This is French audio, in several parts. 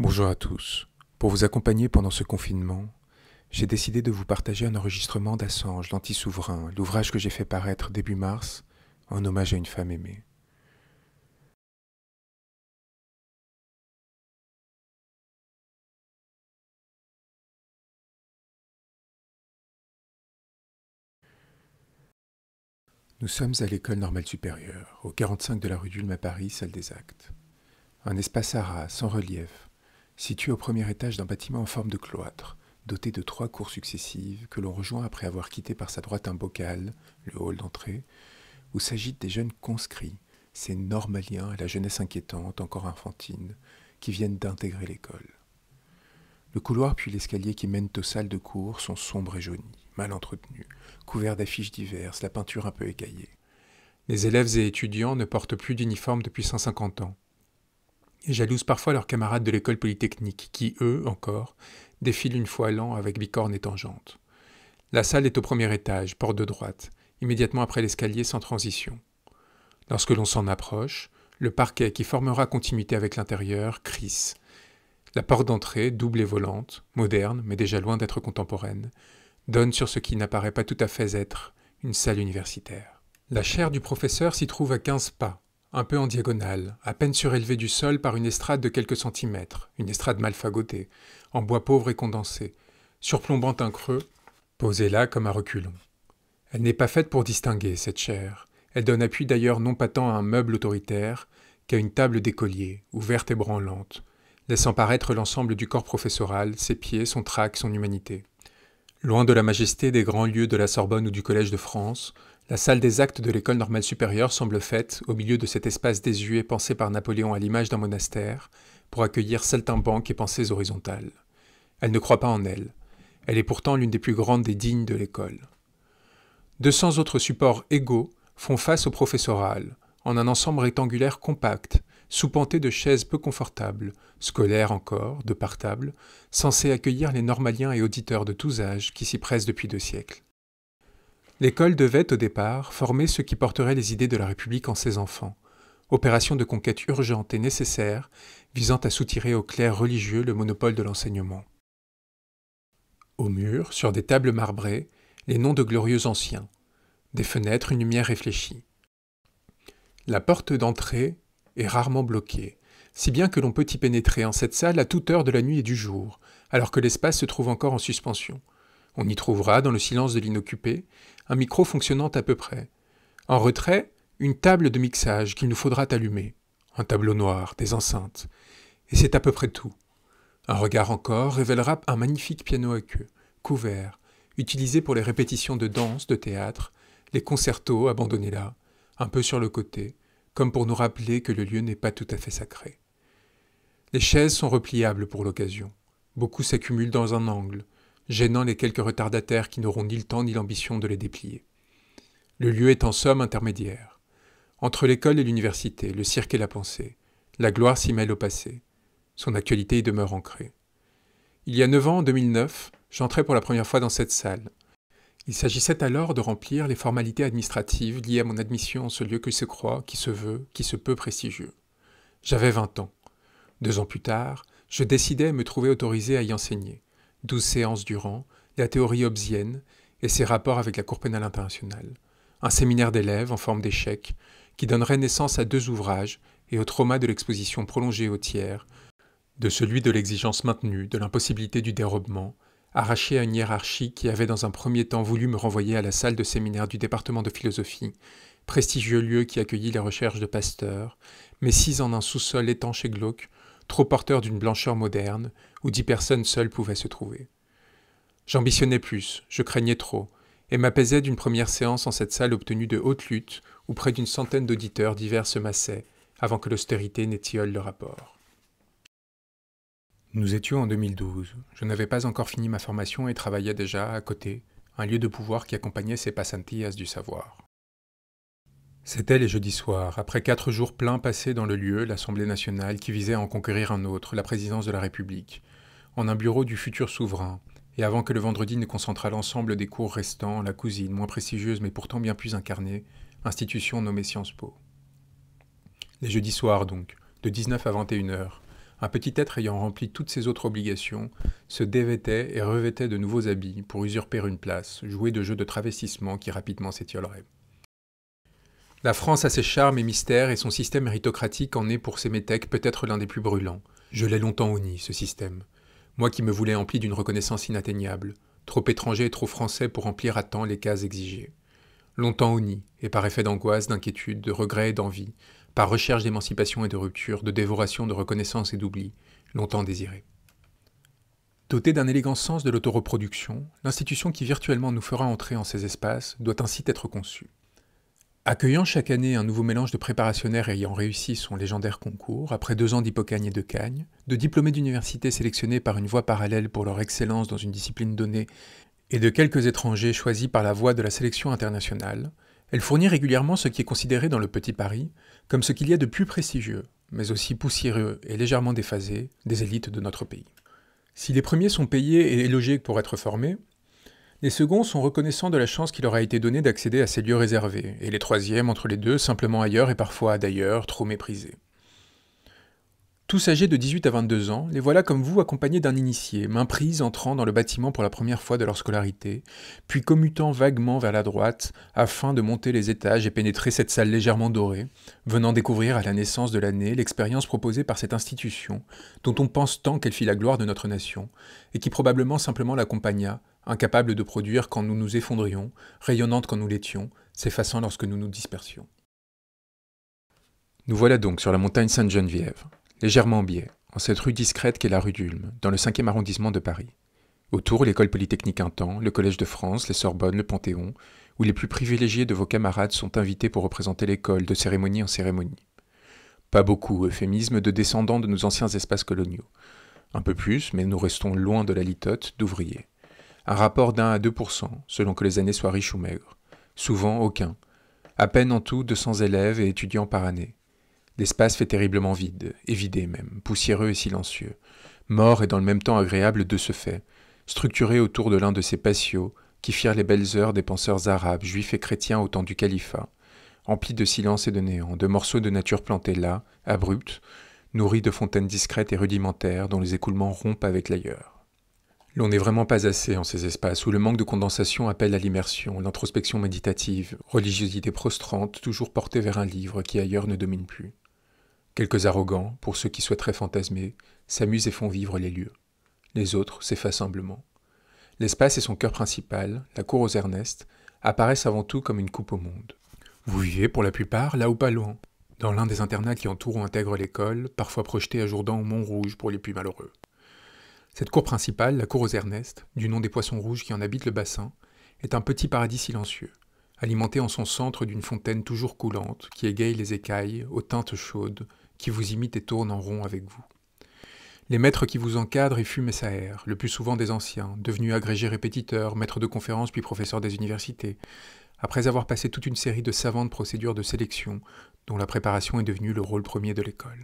Bonjour à tous. Pour vous accompagner pendant ce confinement, j'ai décidé de vous partager un enregistrement d'Assange, l'anti-souverain, l'ouvrage que j'ai fait paraître début mars en hommage à une femme aimée. Nous sommes à l'école normale supérieure, au 45 de la rue d'Ulm à Paris, salle des actes. Un espace à ras, sans relief, situé au premier étage d'un bâtiment en forme de cloître, doté de trois cours successives que l'on rejoint après avoir quitté par sa droite un bocal, le hall d'entrée, où s'agitent des jeunes conscrits, ces normaliens à la jeunesse inquiétante, encore infantine, qui viennent d'intégrer l'école. Le couloir puis l'escalier qui mènent aux salles de cours sont sombres et jaunis, mal entretenus, couverts d'affiches diverses, la peinture un peu écaillée. Les élèves et étudiants ne portent plus d'uniforme depuis 150 ans et jalousent parfois leurs camarades de l'école polytechnique, qui, eux, encore, défilent une fois l'an avec bicorne et tangente. La salle est au premier étage, porte de droite, immédiatement après l'escalier sans transition. Lorsque l'on s'en approche, le parquet qui formera continuité avec l'intérieur crisse. La porte d'entrée, double et volante, moderne mais déjà loin d'être contemporaine, donne sur ce qui n'apparaît pas tout à fait être une salle universitaire. La chaire du professeur s'y trouve à quinze pas, un peu en diagonale, à peine surélevée du sol par une estrade de quelques centimètres, une estrade mal fagotée, en bois pauvre et condensé, surplombant un creux, posée là comme un reculon. Elle n'est pas faite pour distinguer, cette chair. Elle donne appui d'ailleurs non pas tant à un meuble autoritaire qu'à une table d'écolier, ouverte et branlante, laissant paraître l'ensemble du corps professoral, ses pieds, son trac, son humanité. Loin de la majesté des grands lieux de la Sorbonne ou du Collège de France, la salle des actes de l'école normale supérieure semble faite, au milieu de cet espace désuet pensé par Napoléon à l'image d'un monastère, pour accueillir saltimbanques et pensées horizontales. Elle ne croit pas en elle. Elle est pourtant l'une des plus grandes et dignes de l'école. Deux cents autres supports égaux font face au professoral, en un ensemble rectangulaire compact, sous de chaises peu confortables, scolaires encore, de partables, censées accueillir les normaliens et auditeurs de tous âges qui s'y pressent depuis deux siècles. L'école devait, au départ, former ce qui porterait les idées de la République en ses enfants, opération de conquête urgente et nécessaire visant à soutirer au clercs religieux le monopole de l'enseignement. Au mur, sur des tables marbrées, les noms de glorieux anciens, des fenêtres une lumière réfléchie. La porte d'entrée est rarement bloquée, si bien que l'on peut y pénétrer en cette salle à toute heure de la nuit et du jour, alors que l'espace se trouve encore en suspension. On y trouvera, dans le silence de l'inoccupé, un micro fonctionnant à peu près. En retrait, une table de mixage qu'il nous faudra allumer, un tableau noir, des enceintes. Et c'est à peu près tout. Un regard encore révélera un magnifique piano à queue, couvert, utilisé pour les répétitions de danse, de théâtre, les concertos abandonnés là, un peu sur le côté, comme pour nous rappeler que le lieu n'est pas tout à fait sacré. Les chaises sont repliables pour l'occasion. Beaucoup s'accumulent dans un angle, gênant les quelques retardataires qui n'auront ni le temps ni l'ambition de les déplier. Le lieu est en somme intermédiaire. Entre l'école et l'université, le cirque et la pensée, la gloire s'y mêle au passé. Son actualité y demeure ancrée. Il y a neuf ans, en 2009, j'entrais pour la première fois dans cette salle. Il s'agissait alors de remplir les formalités administratives liées à mon admission en ce lieu que se croit, qui se veut, qui se peut prestigieux. J'avais 20 ans. Deux ans plus tard, je décidais me trouver autorisé à y enseigner douze séances durant, la théorie obsienne et ses rapports avec la Cour pénale internationale, un séminaire d'élèves en forme d'échec qui donnerait naissance à deux ouvrages et au trauma de l'exposition prolongée au tiers, de celui de l'exigence maintenue, de l'impossibilité du dérobement, arraché à une hiérarchie qui avait dans un premier temps voulu me renvoyer à la salle de séminaire du département de philosophie, prestigieux lieu qui accueillit les recherches de Pasteur, mais sis en un sous-sol étanche et glauque, trop porteur d'une blancheur moderne, où dix personnes seules pouvaient se trouver. J'ambitionnais plus, je craignais trop, et m'apaisais d'une première séance en cette salle obtenue de haute lutte, où près d'une centaine d'auditeurs divers se massaient, avant que l'austérité n'étiole le rapport. Nous étions en 2012. Je n'avais pas encore fini ma formation et travaillais déjà, à côté, un lieu de pouvoir qui accompagnait ces passantillas du savoir. C'était les jeudis soirs, après quatre jours pleins passés dans le lieu, l'Assemblée nationale qui visait à en conquérir un autre, la présidence de la République, en un bureau du futur souverain, et avant que le vendredi ne concentrât l'ensemble des cours restants, la cousine, moins prestigieuse mais pourtant bien plus incarnée, institution nommée Sciences Po. Les jeudis soirs donc, de 19 à 21 heures, un petit être ayant rempli toutes ses autres obligations, se dévêtait et revêtait de nouveaux habits pour usurper une place, jouer de jeux de travestissement qui rapidement s'étiolerait. La France a ses charmes et mystères et son système méritocratique en est pour ses métèques peut-être l'un des plus brûlants. Je l'ai longtemps honni, ce système. Moi qui me voulais empli d'une reconnaissance inatteignable, trop étranger et trop français pour remplir à temps les cases exigées. Longtemps honni, et par effet d'angoisse, d'inquiétude, de regret et d'envie, par recherche d'émancipation et de rupture, de dévoration, de reconnaissance et d'oubli, longtemps désiré. Doté d'un élégant sens de l'autoreproduction, l'institution qui virtuellement nous fera entrer en ces espaces doit ainsi être conçue. Accueillant chaque année un nouveau mélange de préparationnaires ayant réussi son légendaire concours, après deux ans d'hypocagne et de cagne, de diplômés d'université sélectionnés par une voie parallèle pour leur excellence dans une discipline donnée, et de quelques étrangers choisis par la voie de la sélection internationale, elle fournit régulièrement ce qui est considéré dans le Petit Paris comme ce qu'il y a de plus prestigieux, mais aussi poussiéreux et légèrement déphasé, des élites de notre pays. Si les premiers sont payés et élogés pour être formés, les seconds sont reconnaissants de la chance qui leur a été donnée d'accéder à ces lieux réservés, et les troisièmes entre les deux simplement ailleurs et parfois d'ailleurs trop méprisés. Tous âgés de 18 à 22 ans, les voilà comme vous accompagnés d'un initié, main prise entrant dans le bâtiment pour la première fois de leur scolarité, puis commutant vaguement vers la droite afin de monter les étages et pénétrer cette salle légèrement dorée, venant découvrir à la naissance de l'année l'expérience proposée par cette institution, dont on pense tant qu'elle fit la gloire de notre nation, et qui probablement simplement l'accompagna incapable de produire quand nous nous effondrions, rayonnante quand nous l'étions, s'effaçant lorsque nous nous dispersions. Nous voilà donc sur la montagne Sainte-Geneviève, légèrement en biais, en cette rue discrète qu'est la rue d'Ulm, dans le 5e arrondissement de Paris. Autour, l'école polytechnique Intan, le Collège de France, les Sorbonnes, le Panthéon, où les plus privilégiés de vos camarades sont invités pour représenter l'école de cérémonie en cérémonie. Pas beaucoup, euphémisme, de descendants de nos anciens espaces coloniaux. Un peu plus, mais nous restons loin de la litote d'ouvriers un rapport d'un à 2%, selon que les années soient riches ou maigres. Souvent, aucun. À peine en tout 200 élèves et étudiants par année. L'espace fait terriblement vide, évidé même, poussiéreux et silencieux. Mort et dans le même temps agréable de ce fait, structuré autour de l'un de ces patios qui firent les belles heures des penseurs arabes, juifs et chrétiens au temps du califat, Emplis de silence et de néant, de morceaux de nature plantés là, abrupts, nourris de fontaines discrètes et rudimentaires dont les écoulements rompent avec l'ailleurs. L'on n'est vraiment pas assez en ces espaces où le manque de condensation appelle à l'immersion, l'introspection méditative, religiosité prostrante, toujours portée vers un livre qui ailleurs ne domine plus. Quelques arrogants, pour ceux qui souhaiteraient fantasmer, s'amusent et font vivre les lieux. Les autres s'effacent humblement. L'espace et son cœur principal, la cour aux Ernestes, apparaissent avant tout comme une coupe au monde. Vous vivez pour la plupart là ou pas loin, dans l'un des internats qui entourent ou intègrent l'école, parfois projetés à Jourdan ou Montrouge pour les plus malheureux. Cette cour principale, la cour aux Ernestes, du nom des poissons rouges qui en habitent le bassin, est un petit paradis silencieux, alimenté en son centre d'une fontaine toujours coulante qui égaye les écailles aux teintes chaudes, qui vous imite et tourne en rond avec vous. Les maîtres qui vous encadrent y fument et s'aèrent, le plus souvent des anciens, devenus agrégés répétiteurs, maîtres de conférences puis professeurs des universités, après avoir passé toute une série de savantes procédures de sélection dont la préparation est devenue le rôle premier de l'école.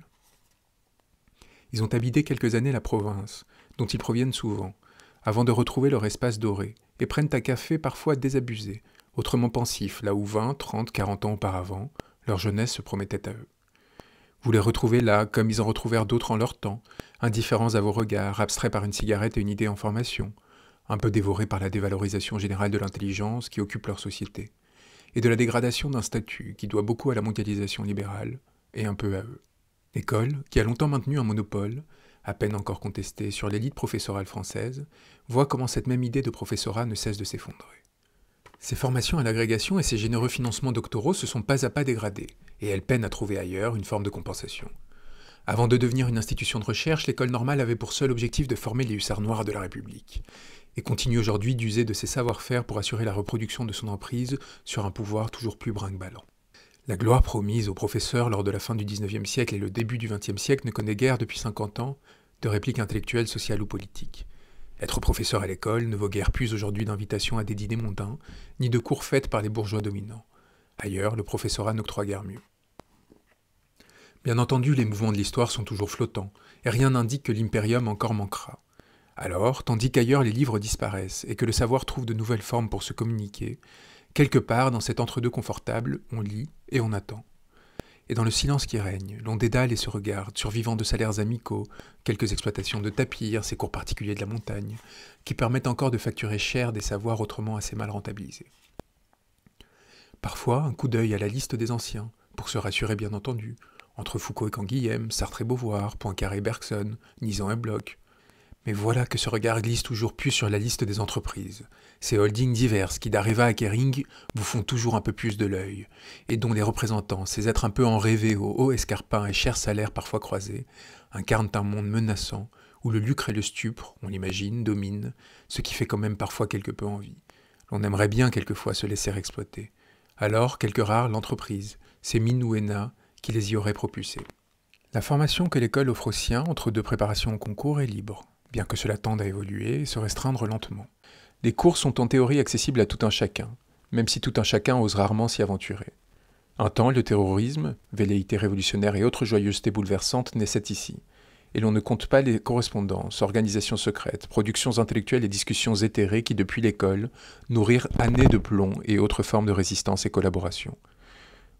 Ils ont habité quelques années la province, dont ils proviennent souvent, avant de retrouver leur espace doré, et prennent à café parfois désabusés, autrement pensifs, là où 20, 30, 40 ans auparavant, leur jeunesse se promettait à eux. Vous les retrouvez là, comme ils en retrouvèrent d'autres en leur temps, indifférents à vos regards, abstraits par une cigarette et une idée en formation, un peu dévorés par la dévalorisation générale de l'intelligence qui occupe leur société, et de la dégradation d'un statut qui doit beaucoup à la mondialisation libérale, et un peu à eux. L'école, qui a longtemps maintenu un monopole, à peine encore contestée, sur l'élite professorale française, voit comment cette même idée de professorat ne cesse de s'effondrer. Ces formations à l'agrégation et ses généreux financements doctoraux se sont pas à pas dégradés, et elle peine à trouver ailleurs une forme de compensation. Avant de devenir une institution de recherche, l'école normale avait pour seul objectif de former les hussards noirs de la République, et continue aujourd'hui d'user de ses savoir-faire pour assurer la reproduction de son emprise sur un pouvoir toujours plus brinque-ballant. La gloire promise aux professeurs lors de la fin du XIXe siècle et le début du XXe siècle ne connaît guère depuis 50 ans de réplique intellectuelle, sociale ou politique. Être professeur à l'école ne vaut guère plus aujourd'hui d'invitations à des dîners mondains, ni de cours faites par les bourgeois dominants. Ailleurs, le professorat n'octroie guère mieux. Bien entendu, les mouvements de l'histoire sont toujours flottants, et rien n'indique que l'impérium encore manquera. Alors, tandis qu'ailleurs les livres disparaissent et que le savoir trouve de nouvelles formes pour se communiquer, Quelque part, dans cet entre-deux confortable, on lit et on attend. Et dans le silence qui règne, l'on dédale et se regarde, survivant de salaires amicaux, quelques exploitations de tapirs, ces cours particuliers de la montagne, qui permettent encore de facturer cher des savoirs autrement assez mal rentabilisés. Parfois, un coup d'œil à la liste des anciens, pour se rassurer bien entendu, entre Foucault et Canguilhem, Sartre et Beauvoir, Poincaré et Bergson, Nizan et Bloch, mais voilà que ce regard glisse toujours plus sur la liste des entreprises, ces holdings diverses qui d'arriva à Kering vous font toujours un peu plus de l'œil, et dont les représentants, ces êtres un peu enrêvés aux hauts escarpins et chers salaires parfois croisés, incarnent un monde menaçant où le lucre et le stupre, on l'imagine, dominent, ce qui fait quand même parfois quelque peu envie. L'on aimerait bien quelquefois se laisser exploiter. Alors, quelque rare, l'entreprise, ces Minouena qui les y aurait propulsés. La formation que l'école offre aux siens entre deux préparations au concours est libre bien que cela tende à évoluer et se restreindre lentement. Les cours sont en théorie accessibles à tout un chacun, même si tout un chacun ose rarement s'y aventurer. Un temps, le terrorisme, velléité révolutionnaire et autres joyeusetés bouleversantes naissaient ici, et l'on ne compte pas les correspondances, organisations secrètes, productions intellectuelles et discussions éthérées qui, depuis l'école, nourrirent années de plomb et autres formes de résistance et collaboration.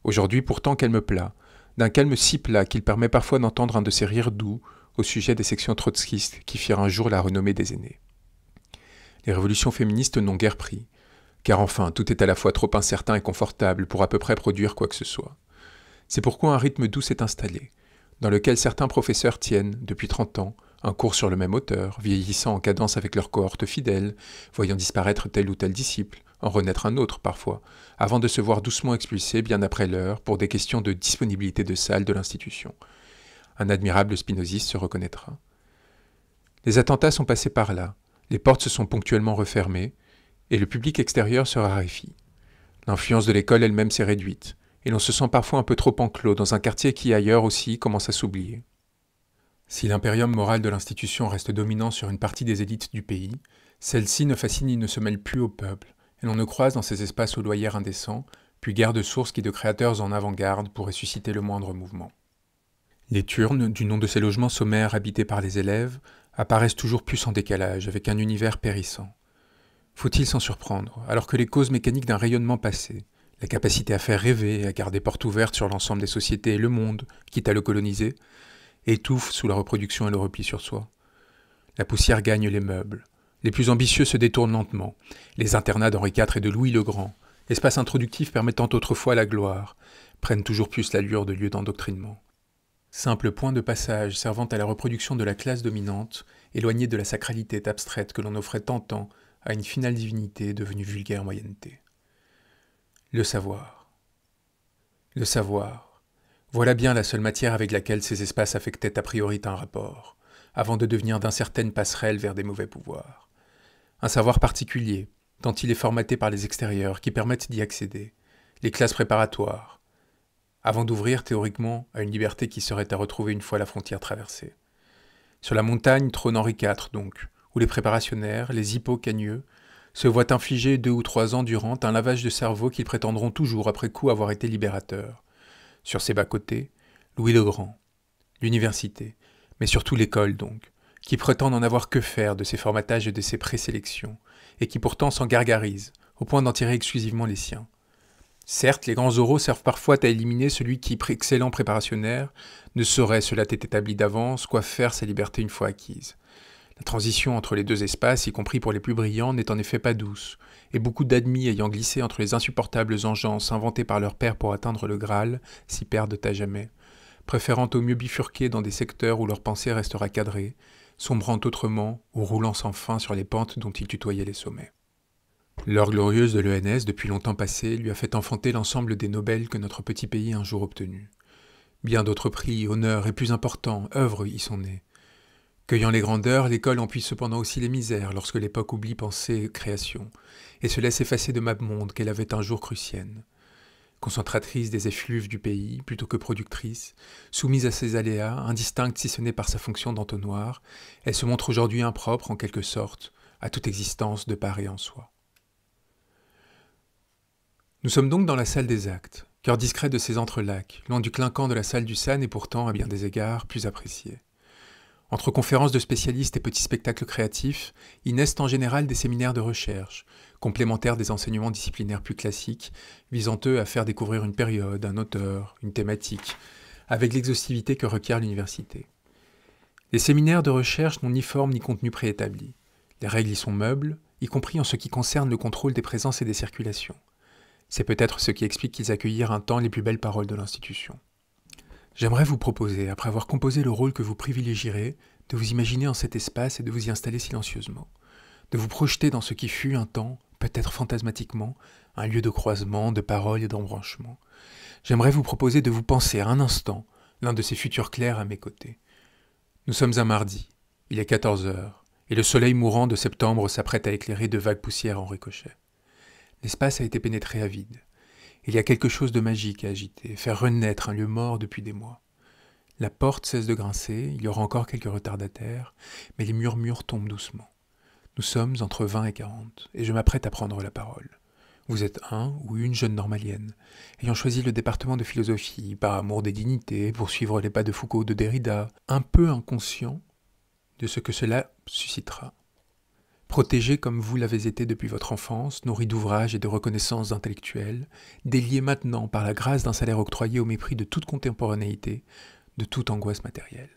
Aujourd'hui pourtant calme plat, d'un calme si plat qu'il permet parfois d'entendre un de ces rires doux, au sujet des sections trotskistes qui firent un jour la renommée des aînés. Les révolutions féministes n'ont guère pris, car enfin tout est à la fois trop incertain et confortable pour à peu près produire quoi que ce soit. C'est pourquoi un rythme doux s'est installé, dans lequel certains professeurs tiennent, depuis trente ans, un cours sur le même auteur, vieillissant en cadence avec leur cohorte fidèle, voyant disparaître tel ou tel disciple, en renaître un autre parfois, avant de se voir doucement expulsés bien après l'heure pour des questions de disponibilité de salle de l'institution, un admirable spinoziste se reconnaîtra. Les attentats sont passés par là, les portes se sont ponctuellement refermées, et le public extérieur se raréfie. L'influence de l'école elle-même s'est réduite, et l'on se sent parfois un peu trop enclos dans un quartier qui ailleurs aussi commence à s'oublier. Si l'impérium moral de l'institution reste dominant sur une partie des élites du pays, celle-ci ne fascine et ne se mêle plus au peuple, et l'on ne croise dans ces espaces aux loyers indécents, puis garde de sources qui de créateurs en avant-garde pourraient susciter le moindre mouvement. Les turnes, du nom de ces logements sommaires habités par les élèves, apparaissent toujours plus en décalage, avec un univers périssant. Faut-il s'en surprendre, alors que les causes mécaniques d'un rayonnement passé, la capacité à faire rêver et à garder porte ouverte sur l'ensemble des sociétés et le monde, quitte à le coloniser, étouffent sous la reproduction et le repli sur soi. La poussière gagne les meubles. Les plus ambitieux se détournent lentement. Les internats d'Henri IV et de Louis le Grand, espaces introductifs permettant autrefois la gloire, prennent toujours plus l'allure de lieux d'endoctrinement simple point de passage servant à la reproduction de la classe dominante, éloignée de la sacralité abstraite que l'on offrait tant à une finale divinité devenue vulgaire en moyenneté. Le savoir. Le savoir. Voilà bien la seule matière avec laquelle ces espaces affectaient a priori un rapport, avant de devenir d'incertaines passerelles vers des mauvais pouvoirs. Un savoir particulier, tant il est formaté par les extérieurs qui permettent d'y accéder, les classes préparatoires, avant d'ouvrir théoriquement à une liberté qui serait à retrouver une fois la frontière traversée. Sur la montagne trône Henri IV, donc, où les préparationnaires, les hypocagneux, se voient infliger deux ou trois ans durant un lavage de cerveau qu'ils prétendront toujours après coup avoir été libérateurs. Sur ses bas-côtés, Louis le Grand, l'université, mais surtout l'école donc, qui prétend n'en avoir que faire de ses formatages et de ses présélections, et qui pourtant s'en gargarise, au point d'en tirer exclusivement les siens. Certes, les grands oraux servent parfois à éliminer celui qui, excellent préparationnaire, ne saurait, cela t'est établi d'avance, quoi faire sa liberté une fois acquise. La transition entre les deux espaces, y compris pour les plus brillants, n'est en effet pas douce, et beaucoup d'admis ayant glissé entre les insupportables engeances inventées par leur père pour atteindre le Graal s'y perdent à jamais, préférant au mieux bifurquer dans des secteurs où leur pensée restera cadrée, sombrant autrement ou roulant sans fin sur les pentes dont ils tutoyaient les sommets. L'heure glorieuse de l'ENS, depuis longtemps passée, lui a fait enfanter l'ensemble des Nobels que notre petit pays a un jour obtenu. Bien d'autres prix, honneurs et plus importants, œuvres y sont nés. Cueillant les grandeurs, l'école empuie cependant aussi les misères lorsque l'époque oublie pensée création et se laisse effacer de monde qu'elle avait un jour crucienne. Concentratrice des effluves du pays plutôt que productrice, soumise à ses aléas, indistincte si ce n'est par sa fonction d'entonnoir, elle se montre aujourd'hui impropre en quelque sorte à toute existence de part et en soi. Nous sommes donc dans la salle des actes, cœur discret de ces entrelacs, loin du clinquant de la salle du SAN et pourtant, à bien des égards, plus apprécié. Entre conférences de spécialistes et petits spectacles créatifs, y naissent en général des séminaires de recherche, complémentaires des enseignements disciplinaires plus classiques, visant eux à faire découvrir une période, un auteur, une thématique, avec l'exhaustivité que requiert l'université. Les séminaires de recherche n'ont ni forme ni contenu préétabli. Les règles y sont meubles, y compris en ce qui concerne le contrôle des présences et des circulations. C'est peut-être ce qui explique qu'ils accueillirent un temps les plus belles paroles de l'institution. J'aimerais vous proposer, après avoir composé le rôle que vous privilégierez, de vous imaginer en cet espace et de vous y installer silencieusement, de vous projeter dans ce qui fut un temps, peut-être fantasmatiquement, un lieu de croisement, de paroles et d'embranchement. J'aimerais vous proposer de vous penser un instant l'un de ces futurs clercs à mes côtés. Nous sommes un mardi, il est 14 heures, et le soleil mourant de septembre s'apprête à éclairer de vagues poussières en ricochet. L'espace a été pénétré à vide. Il y a quelque chose de magique à agiter, faire renaître un lieu mort depuis des mois. La porte cesse de grincer, il y aura encore quelques retardataires, mais les murmures tombent doucement. Nous sommes entre 20 et 40, et je m'apprête à prendre la parole. Vous êtes un ou une jeune normalienne, ayant choisi le département de philosophie par amour des dignités, pour suivre les pas de Foucault, de Derrida, un peu inconscient de ce que cela suscitera. Protégé comme vous l'avez été depuis votre enfance, nourri d'ouvrages et de reconnaissances intellectuelles, délié maintenant par la grâce d'un salaire octroyé au mépris de toute contemporanéité, de toute angoisse matérielle.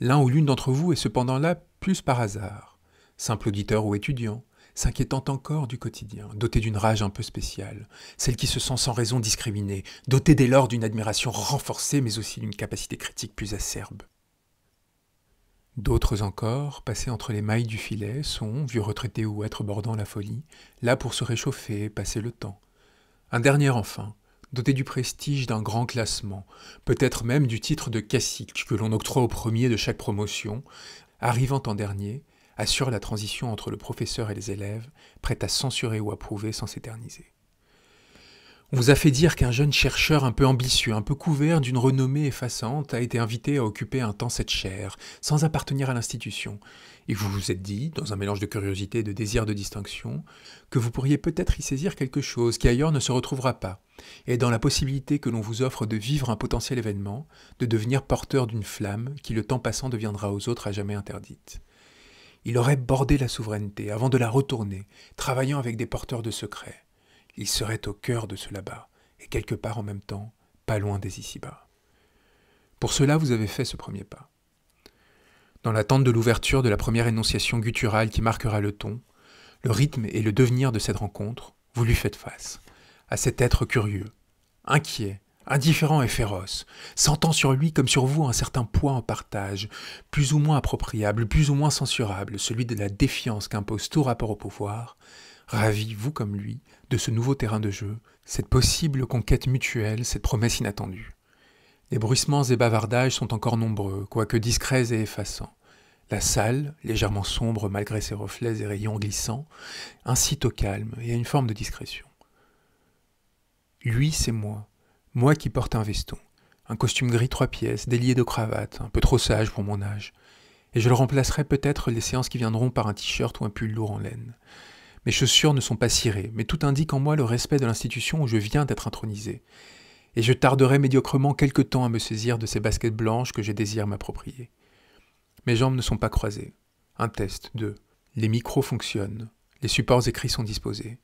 L'un ou l'une d'entre vous est cependant là plus par hasard, simple auditeur ou étudiant, s'inquiétant encore du quotidien, doté d'une rage un peu spéciale, celle qui se sent sans raison discriminée, doté dès lors d'une admiration renforcée mais aussi d'une capacité critique plus acerbe. D'autres encore, passés entre les mailles du filet, sont, vieux retraités ou être bordant la folie, là pour se réchauffer, passer le temps. Un dernier enfin, doté du prestige d'un grand classement, peut-être même du titre de cacique que l'on octroie au premier de chaque promotion, arrivant en dernier, assure la transition entre le professeur et les élèves, prêt à censurer ou approuver sans s'éterniser. On vous a fait dire qu'un jeune chercheur un peu ambitieux, un peu couvert d'une renommée effaçante, a été invité à occuper un temps cette chaire, sans appartenir à l'institution. Et vous vous êtes dit, dans un mélange de curiosité et de désir de distinction, que vous pourriez peut-être y saisir quelque chose qui ailleurs ne se retrouvera pas, et dans la possibilité que l'on vous offre de vivre un potentiel événement, de devenir porteur d'une flamme qui le temps passant deviendra aux autres à jamais interdite. Il aurait bordé la souveraineté avant de la retourner, travaillant avec des porteurs de secrets il serait au cœur de ce là-bas, et quelque part en même temps, pas loin des ici-bas. Pour cela, vous avez fait ce premier pas. Dans l'attente de l'ouverture de la première énonciation gutturale qui marquera le ton, le rythme et le devenir de cette rencontre, vous lui faites face, à cet être curieux, inquiet, indifférent et féroce, sentant sur lui comme sur vous un certain poids en partage, plus ou moins appropriable, plus ou moins censurable, celui de la défiance qu'impose tout rapport au pouvoir, ravi, vous comme lui, de ce nouveau terrain de jeu, cette possible conquête mutuelle, cette promesse inattendue. Les bruissements et bavardages sont encore nombreux, quoique discrets et effaçants. La salle, légèrement sombre malgré ses reflets et rayons glissants, incite au calme et à une forme de discrétion. Lui, c'est moi, moi qui porte un veston, un costume gris trois pièces, délié de cravate, un peu trop sage pour mon âge, et je le remplacerai peut-être les séances qui viendront par un t-shirt ou un pull lourd en laine. Mes chaussures ne sont pas cirées, mais tout indique en moi le respect de l'institution où je viens d'être intronisé. Et je tarderai médiocrement quelque temps à me saisir de ces baskets blanches que je désire m'approprier. Mes jambes ne sont pas croisées. Un test, deux. Les micros fonctionnent. Les supports écrits sont disposés.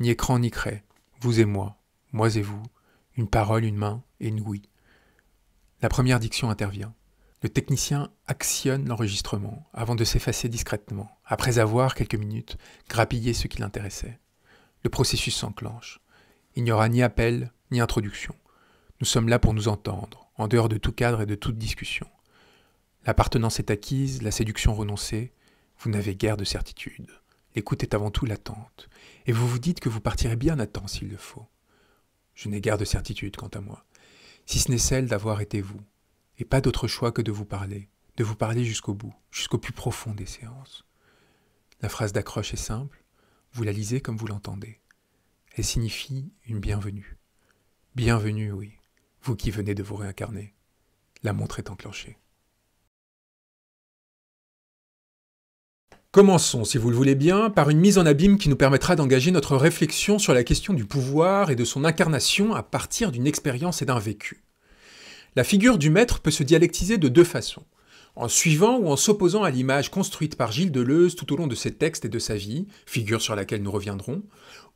Ni écran ni craie. Vous et moi. Moi et vous. Une parole, une main et une oui. La première diction intervient. Le technicien actionne l'enregistrement avant de s'effacer discrètement, après avoir, quelques minutes, grappillé ce qui l'intéressait. Le processus s'enclenche. Il n'y aura ni appel, ni introduction. Nous sommes là pour nous entendre, en dehors de tout cadre et de toute discussion. L'appartenance est acquise, la séduction renoncée, vous n'avez guère de certitude. L'écoute est avant tout l'attente, et vous vous dites que vous partirez bien à temps s'il le faut. Je n'ai guère de certitude quant à moi, si ce n'est celle d'avoir été vous, et pas d'autre choix que de vous parler, de vous parler jusqu'au bout, jusqu'au plus profond des séances. La phrase d'accroche est simple, vous la lisez comme vous l'entendez. Elle signifie une bienvenue. Bienvenue, oui, vous qui venez de vous réincarner. La montre est enclenchée. Commençons, si vous le voulez bien, par une mise en abîme qui nous permettra d'engager notre réflexion sur la question du pouvoir et de son incarnation à partir d'une expérience et d'un vécu. La figure du maître peut se dialectiser de deux façons en suivant ou en s'opposant à l'image construite par Gilles Deleuze tout au long de ses textes et de sa vie, figure sur laquelle nous reviendrons,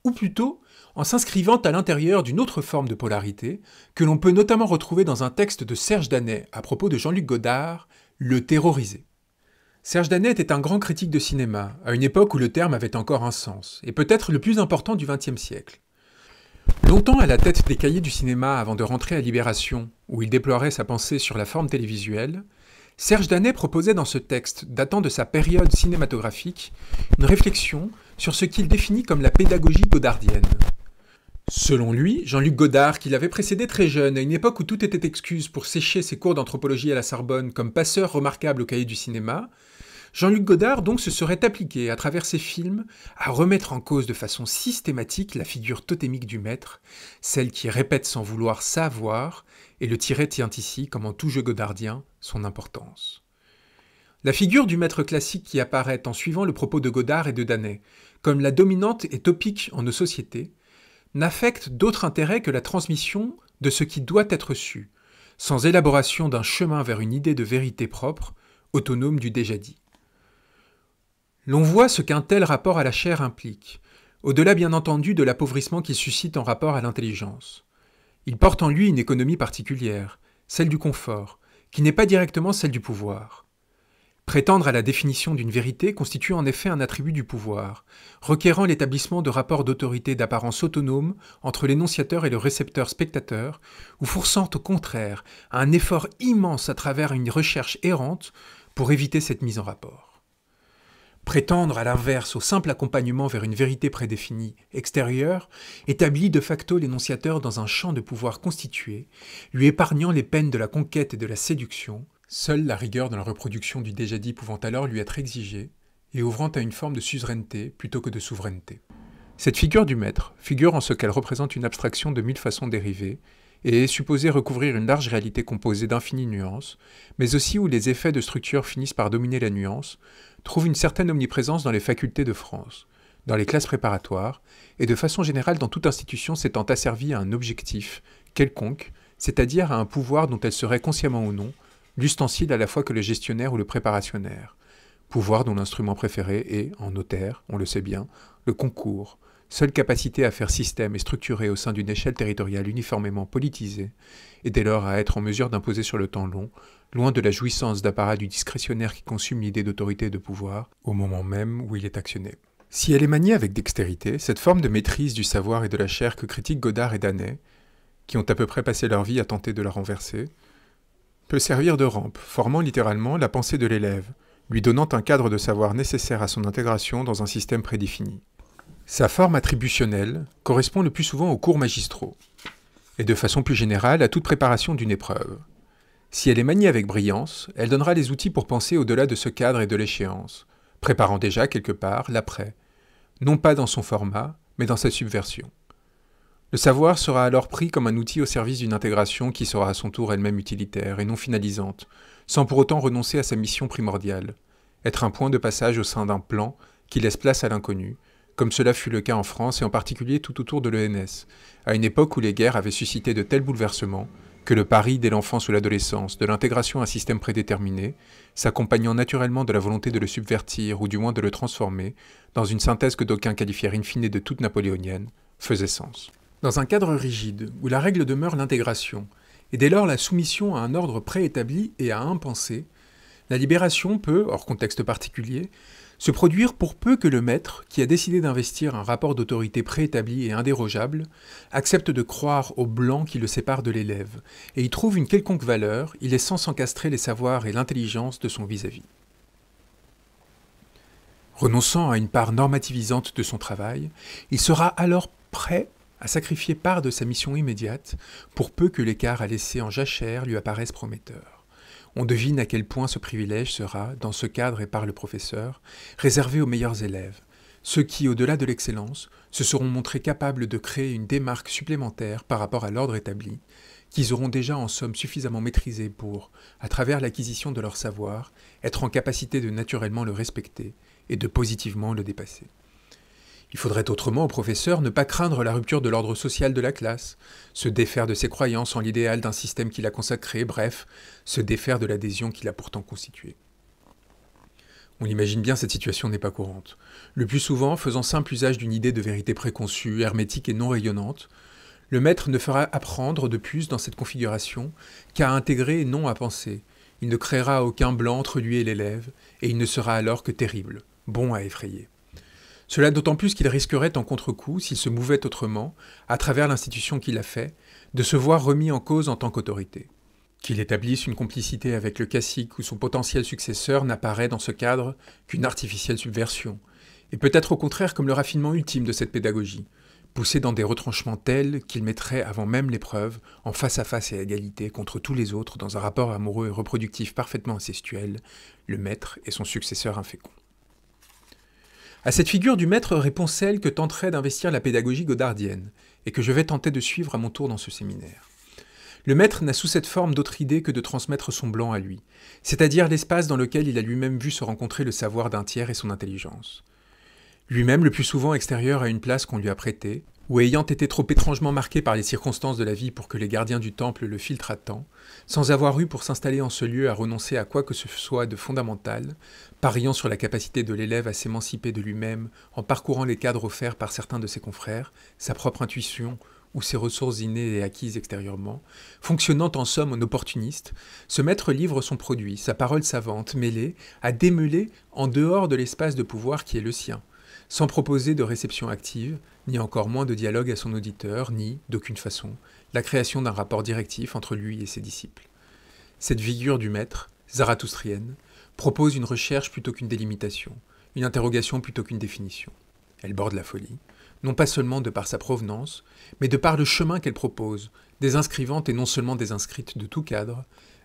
ou plutôt en s'inscrivant à l'intérieur d'une autre forme de polarité que l'on peut notamment retrouver dans un texte de Serge Danet à propos de Jean-Luc Godard, Le terrorisé. Serge Danet était un grand critique de cinéma, à une époque où le terme avait encore un sens, et peut-être le plus important du XXe siècle. Longtemps à la tête des cahiers du cinéma avant de rentrer à Libération, où il déploierait sa pensée sur la forme télévisuelle, Serge Danet proposait dans ce texte, datant de sa période cinématographique, une réflexion sur ce qu'il définit comme la pédagogie godardienne. Selon lui, Jean-Luc Godard, qui l'avait précédé très jeune, à une époque où tout était excuse pour sécher ses cours d'anthropologie à la Sorbonne comme passeur remarquable au cahier du cinéma, Jean-Luc Godard donc se serait appliqué à travers ses films à remettre en cause de façon systématique la figure totémique du maître, celle qui répète sans vouloir savoir, et le tiret tient ici, comme en tout jeu godardien, son importance. La figure du maître classique qui apparaît en suivant le propos de Godard et de Danet, comme la dominante et topique en nos sociétés, n'affecte d'autre intérêt que la transmission de ce qui doit être su, sans élaboration d'un chemin vers une idée de vérité propre, autonome du déjà dit. L'on voit ce qu'un tel rapport à la chair implique, au-delà bien entendu de l'appauvrissement qu'il suscite en rapport à l'intelligence. Il porte en lui une économie particulière, celle du confort, qui n'est pas directement celle du pouvoir. Prétendre à la définition d'une vérité constitue en effet un attribut du pouvoir, requérant l'établissement de rapports d'autorité d'apparence autonome entre l'énonciateur et le récepteur spectateur, ou forçant au contraire un effort immense à travers une recherche errante pour éviter cette mise en rapport. Prétendre à l'inverse au simple accompagnement vers une vérité prédéfinie extérieure établit de facto l'énonciateur dans un champ de pouvoir constitué, lui épargnant les peines de la conquête et de la séduction, seule la rigueur dans la reproduction du déjà dit pouvant alors lui être exigée, et ouvrant à une forme de suzeraineté plutôt que de souveraineté. Cette figure du maître figure en ce qu'elle représente une abstraction de mille façons dérivées, et est supposée recouvrir une large réalité composée d'infinies nuances, mais aussi où les effets de structure finissent par dominer la nuance, trouve une certaine omniprésence dans les facultés de France, dans les classes préparatoires, et de façon générale dans toute institution s'étant asservie à un objectif quelconque, c'est-à-dire à un pouvoir dont elle serait consciemment ou non l'ustensile à la fois que le gestionnaire ou le préparationnaire, pouvoir dont l'instrument préféré est, en notaire, on le sait bien, le concours, seule capacité à faire système et structurer au sein d'une échelle territoriale uniformément politisée, et dès lors à être en mesure d'imposer sur le temps long loin de la jouissance d'apparat du discrétionnaire qui consume l'idée d'autorité et de pouvoir au moment même où il est actionné. Si elle est maniée avec dextérité, cette forme de maîtrise du savoir et de la chair que critiquent Godard et Danet, qui ont à peu près passé leur vie à tenter de la renverser, peut servir de rampe, formant littéralement la pensée de l'élève, lui donnant un cadre de savoir nécessaire à son intégration dans un système prédéfini. Sa forme attributionnelle correspond le plus souvent aux cours magistraux, et de façon plus générale à toute préparation d'une épreuve. Si elle est maniée avec brillance, elle donnera les outils pour penser au-delà de ce cadre et de l'échéance, préparant déjà quelque part l'après, non pas dans son format, mais dans sa subversion. Le savoir sera alors pris comme un outil au service d'une intégration qui sera à son tour elle-même utilitaire et non finalisante, sans pour autant renoncer à sa mission primordiale, être un point de passage au sein d'un plan qui laisse place à l'inconnu, comme cela fut le cas en France et en particulier tout autour de l'ENS, à une époque où les guerres avaient suscité de tels bouleversements que le pari dès l'enfance ou l'adolescence de l'intégration à un système prédéterminé, s'accompagnant naturellement de la volonté de le subvertir ou du moins de le transformer, dans une synthèse que d'aucuns qualifièrent in fine de toute napoléonienne, faisait sens. Dans un cadre rigide, où la règle demeure l'intégration, et dès lors la soumission à un ordre préétabli et à un pensée, la libération peut, hors contexte particulier, se produire pour peu que le maître, qui a décidé d'investir un rapport d'autorité préétabli et indérogeable, accepte de croire au blanc qui le sépare de l'élève, et y trouve une quelconque valeur, il est sans s'encastrer les savoirs et l'intelligence de son vis à -vis. Renonçant à une part normativisante de son travail, il sera alors prêt à sacrifier part de sa mission immédiate pour peu que l'écart à laisser en jachère lui apparaisse prometteur on devine à quel point ce privilège sera, dans ce cadre et par le professeur, réservé aux meilleurs élèves, ceux qui, au-delà de l'excellence, se seront montrés capables de créer une démarque supplémentaire par rapport à l'ordre établi, qu'ils auront déjà en somme suffisamment maîtrisé pour, à travers l'acquisition de leur savoir, être en capacité de naturellement le respecter et de positivement le dépasser. Il faudrait autrement au professeur ne pas craindre la rupture de l'ordre social de la classe, se défaire de ses croyances en l'idéal d'un système qu'il a consacré, bref, se défaire de l'adhésion qu'il a pourtant constituée. On imagine bien, cette situation n'est pas courante. Le plus souvent, faisant simple usage d'une idée de vérité préconçue, hermétique et non rayonnante, le maître ne fera apprendre de plus dans cette configuration qu'à intégrer et non à penser. Il ne créera aucun blanc entre lui et l'élève, et il ne sera alors que terrible, bon à effrayer. Cela d'autant plus qu'il risquerait en contre-coup, s'il se mouvait autrement, à travers l'institution qu'il a fait, de se voir remis en cause en tant qu'autorité. Qu'il établisse une complicité avec le cacique ou son potentiel successeur n'apparaît dans ce cadre qu'une artificielle subversion, et peut-être au contraire comme le raffinement ultime de cette pédagogie, poussé dans des retranchements tels qu'il mettrait avant même l'épreuve, en face à face et à égalité, contre tous les autres, dans un rapport amoureux et reproductif parfaitement incestuel, le maître et son successeur infécond. À cette figure du maître répond celle que tenterait d'investir la pédagogie godardienne, et que je vais tenter de suivre à mon tour dans ce séminaire. Le maître n'a sous cette forme d'autre idée que de transmettre son blanc à lui, c'est-à-dire l'espace dans lequel il a lui-même vu se rencontrer le savoir d'un tiers et son intelligence. Lui-même le plus souvent extérieur à une place qu'on lui a prêtée, ou ayant été trop étrangement marqué par les circonstances de la vie pour que les gardiens du temple le filtrent à temps, sans avoir eu pour s'installer en ce lieu à renoncer à quoi que ce soit de fondamental, pariant sur la capacité de l'élève à s'émanciper de lui-même en parcourant les cadres offerts par certains de ses confrères, sa propre intuition ou ses ressources innées et acquises extérieurement, fonctionnant en somme en opportuniste, ce maître livre son produit, sa parole savante, mêlée, à démêler en dehors de l'espace de pouvoir qui est le sien, sans proposer de réception active, ni encore moins de dialogue à son auditeur, ni, d'aucune façon, la création d'un rapport directif entre lui et ses disciples. Cette figure du maître, zarathoustrienne, propose une recherche plutôt qu'une délimitation, une interrogation plutôt qu'une définition. Elle borde la folie, non pas seulement de par sa provenance, mais de par le chemin qu'elle propose, désinscrivante et non seulement désinscrite de tout cadre,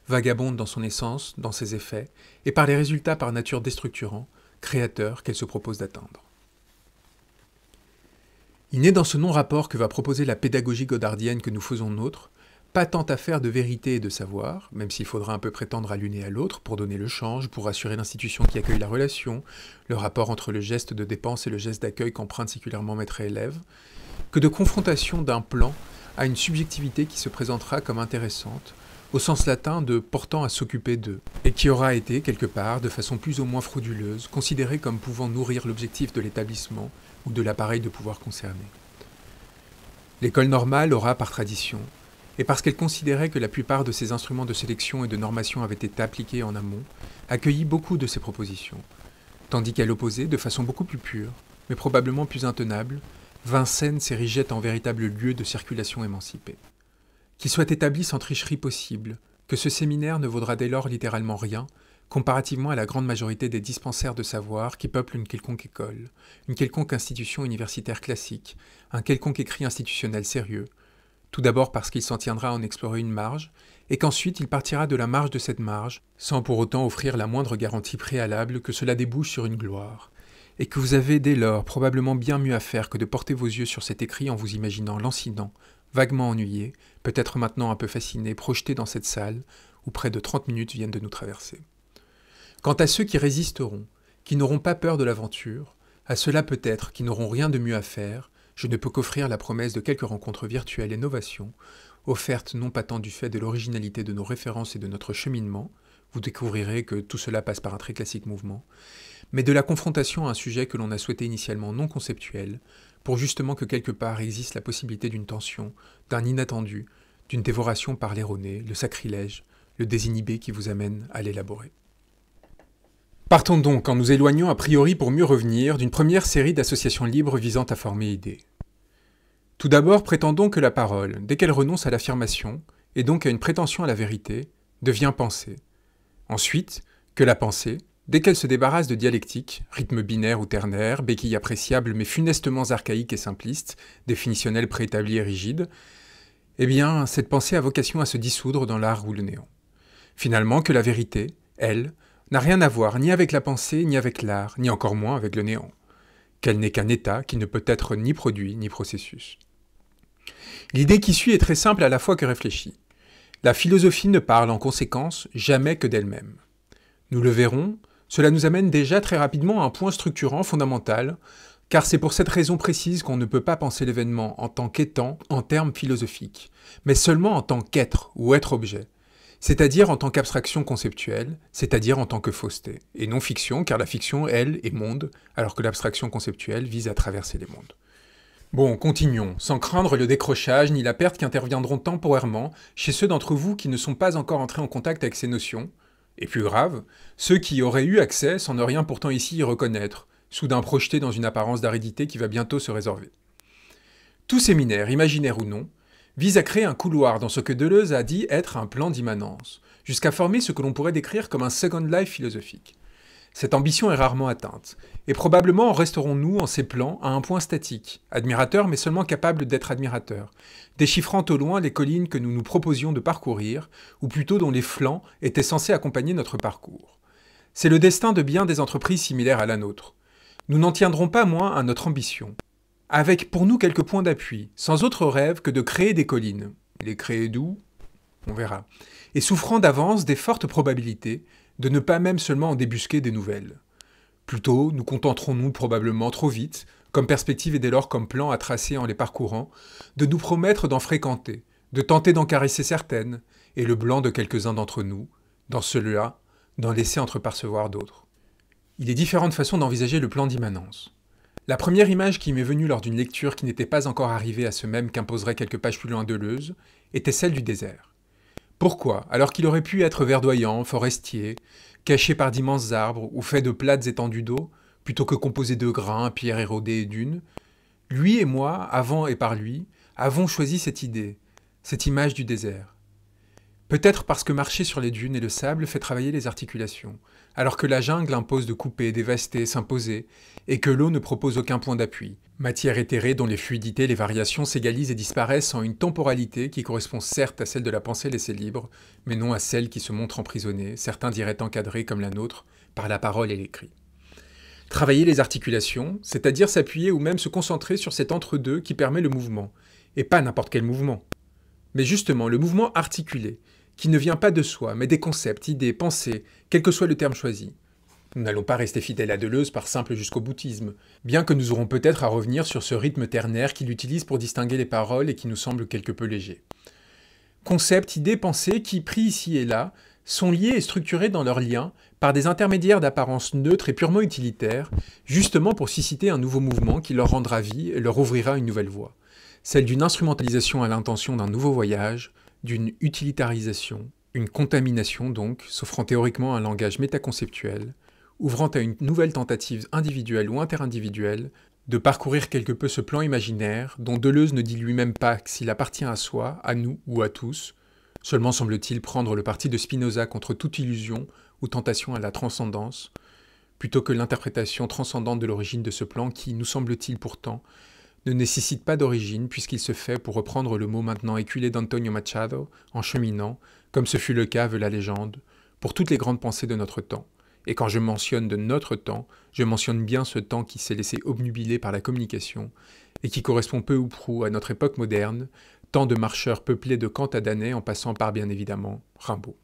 vagabonde dans son essence, dans ses effets, et par les résultats par nature déstructurants, créateurs qu'elle se propose d'atteindre. Il n'est dans ce non-rapport que va proposer la pédagogie godardienne que nous faisons nôtre, pas tant à faire de vérité et de savoir, même s'il faudra un peu prétendre à l'une et à l'autre pour donner le change, pour assurer l'institution qui accueille la relation, le rapport entre le geste de dépense et le geste d'accueil qu'empruntent séculièrement maître et élève, que de confrontation d'un plan à une subjectivité qui se présentera comme intéressante, au sens latin de portant à s'occuper d'eux, et qui aura été, quelque part, de façon plus ou moins frauduleuse, considéré comme pouvant nourrir l'objectif de l'établissement ou de l'appareil de pouvoir concerné. L'école normale aura, par tradition, et parce qu'elle considérait que la plupart de ses instruments de sélection et de normation avaient été appliqués en amont, accueilli beaucoup de ces propositions, tandis qu'à l'opposé, de façon beaucoup plus pure, mais probablement plus intenable, Vincennes s'érigeait en véritable lieu de circulation émancipée qu'il soit établi sans tricherie possible, que ce séminaire ne vaudra dès lors littéralement rien, comparativement à la grande majorité des dispensaires de savoir qui peuplent une quelconque école, une quelconque institution universitaire classique, un quelconque écrit institutionnel sérieux, tout d'abord parce qu'il s'en tiendra à en explorer une marge, et qu'ensuite il partira de la marge de cette marge, sans pour autant offrir la moindre garantie préalable que cela débouche sur une gloire, et que vous avez dès lors probablement bien mieux à faire que de porter vos yeux sur cet écrit en vous imaginant l'incident vaguement ennuyé, peut-être maintenant un peu fasciné, projeté dans cette salle où près de 30 minutes viennent de nous traverser. Quant à ceux qui résisteront, qui n'auront pas peur de l'aventure, à ceux-là peut-être qui n'auront rien de mieux à faire, je ne peux qu'offrir la promesse de quelques rencontres virtuelles et novations, offertes non pas tant du fait de l'originalité de nos références et de notre cheminement, vous découvrirez que tout cela passe par un très classique mouvement, mais de la confrontation à un sujet que l'on a souhaité initialement non conceptuel, pour justement que quelque part existe la possibilité d'une tension, d'un inattendu, d'une dévoration par l'erroné, le sacrilège, le désinhibé qui vous amène à l'élaborer. Partons donc en nous éloignant a priori pour mieux revenir d'une première série d'associations libres visant à former idées. Tout d'abord, prétendons que la parole, dès qu'elle renonce à l'affirmation, et donc à une prétention à la vérité, devient pensée. Ensuite, que la pensée, dès qu'elle se débarrasse de dialectique, rythme binaire ou ternaire, béquille appréciable mais funestement archaïque et simpliste, définitionnelle préétabli et rigide, eh bien, cette pensée a vocation à se dissoudre dans l'art ou le néant. Finalement, que la vérité, elle, n'a rien à voir ni avec la pensée, ni avec l'art, ni encore moins avec le néant, qu'elle n'est qu'un état qui ne peut être ni produit, ni processus. L'idée qui suit est très simple à la fois que réfléchie. La philosophie ne parle en conséquence jamais que d'elle-même. Nous le verrons, cela nous amène déjà très rapidement à un point structurant fondamental car c'est pour cette raison précise qu'on ne peut pas penser l'événement en tant qu'étant en termes philosophiques, mais seulement en tant qu'être ou être-objet, c'est-à-dire en tant qu'abstraction conceptuelle, c'est-à-dire en tant que fausseté, et non fiction, car la fiction, elle, est monde, alors que l'abstraction conceptuelle vise à traverser les mondes. Bon, continuons, sans craindre le décrochage ni la perte qui interviendront temporairement chez ceux d'entre vous qui ne sont pas encore entrés en contact avec ces notions, et plus grave, ceux qui auraient eu accès sans ne rien pourtant ici y reconnaître, soudain projeté dans une apparence d'aridité qui va bientôt se résorber. Tout séminaire, imaginaire ou non, vise à créer un couloir dans ce que Deleuze a dit être un plan d'immanence, jusqu'à former ce que l'on pourrait décrire comme un second life philosophique. Cette ambition est rarement atteinte, et probablement en resterons-nous en ces plans à un point statique, admirateur mais seulement capable d'être admirateur, déchiffrant au loin les collines que nous nous proposions de parcourir, ou plutôt dont les flancs étaient censés accompagner notre parcours. C'est le destin de bien des entreprises similaires à la nôtre, nous n'en tiendrons pas moins à notre ambition. Avec pour nous quelques points d'appui, sans autre rêve que de créer des collines. Les créer d'où On verra. Et souffrant d'avance des fortes probabilités de ne pas même seulement en débusquer des nouvelles. Plutôt, nous contenterons-nous probablement trop vite, comme perspective et dès lors comme plan à tracer en les parcourant, de nous promettre d'en fréquenter, de tenter d'en caresser certaines, et le blanc de quelques-uns d'entre nous, dans celui là d'en laisser entrepercevoir d'autres il est différentes façons d'envisager le plan d'immanence. La première image qui m'est venue lors d'une lecture qui n'était pas encore arrivée à ce même qu'imposerait quelques pages plus loin Deleuze était celle du désert. Pourquoi, alors qu'il aurait pu être verdoyant, forestier, caché par d'immenses arbres ou fait de plates étendues d'eau, plutôt que composé de grains, pierres érodées et dunes, lui et moi, avant et par lui, avons choisi cette idée, cette image du désert. Peut-être parce que marcher sur les dunes et le sable fait travailler les articulations, alors que la jungle impose de couper, dévaster, s'imposer, et que l'eau ne propose aucun point d'appui. Matière éthérée dont les fluidités, les variations s'égalisent et disparaissent en une temporalité qui correspond certes à celle de la pensée laissée libre, mais non à celle qui se montre emprisonnée, certains diraient encadrée comme la nôtre, par la parole et l'écrit. Travailler les articulations, c'est-à-dire s'appuyer ou même se concentrer sur cet entre-deux qui permet le mouvement, et pas n'importe quel mouvement. Mais justement, le mouvement articulé, qui ne vient pas de soi, mais des concepts, idées, pensées, quel que soit le terme choisi. Nous n'allons pas rester fidèles à Deleuze par simple jusqu'au boutisme, bien que nous aurons peut-être à revenir sur ce rythme ternaire qu'il utilise pour distinguer les paroles et qui nous semble quelque peu léger. Concepts, idées, pensées qui, pris ici et là, sont liés et structurés dans leurs liens par des intermédiaires d'apparence neutre et purement utilitaire, justement pour susciter un nouveau mouvement qui leur rendra vie et leur ouvrira une nouvelle voie, celle d'une instrumentalisation à l'intention d'un nouveau voyage, d'une utilitarisation, une contamination donc, s'offrant théoriquement un langage métaconceptuel, ouvrant à une nouvelle tentative individuelle ou interindividuelle de parcourir quelque peu ce plan imaginaire dont Deleuze ne dit lui-même pas s'il appartient à soi, à nous ou à tous, seulement semble-t-il prendre le parti de Spinoza contre toute illusion ou tentation à la transcendance, plutôt que l'interprétation transcendante de l'origine de ce plan qui, nous semble-t-il pourtant, ne nécessite pas d'origine puisqu'il se fait, pour reprendre le mot maintenant éculé d'Antonio Machado, en cheminant, comme ce fut le cas, veut la légende, pour toutes les grandes pensées de notre temps. Et quand je mentionne de notre temps, je mentionne bien ce temps qui s'est laissé obnubiler par la communication et qui correspond peu ou prou à notre époque moderne, tant de marcheurs peuplés de d'années en passant par bien évidemment Rimbaud.